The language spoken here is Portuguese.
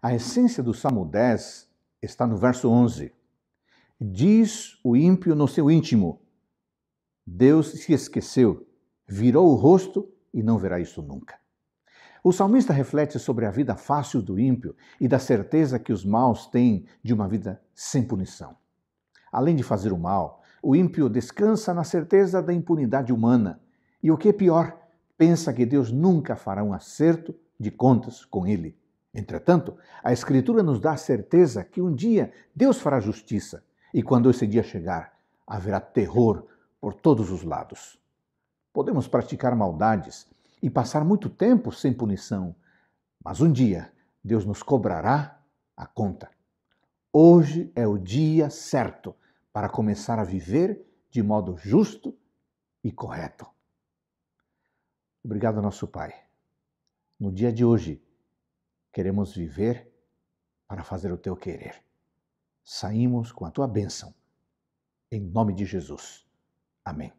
A essência do Salmo 10 está no verso 11. Diz o ímpio no seu íntimo: Deus se esqueceu, virou o rosto e não verá isso nunca. O salmista reflete sobre a vida fácil do ímpio e da certeza que os maus têm de uma vida sem punição. Além de fazer o mal, o ímpio descansa na certeza da impunidade humana e, o que é pior, pensa que Deus nunca fará um acerto de contas com ele. Entretanto, a Escritura nos dá a certeza que um dia Deus fará justiça e quando esse dia chegar, haverá terror por todos os lados. Podemos praticar maldades e passar muito tempo sem punição, mas um dia Deus nos cobrará a conta. Hoje é o dia certo para começar a viver de modo justo e correto. Obrigado, nosso Pai. No dia de hoje, Queremos viver para fazer o teu querer. Saímos com a tua bênção. Em nome de Jesus. Amém.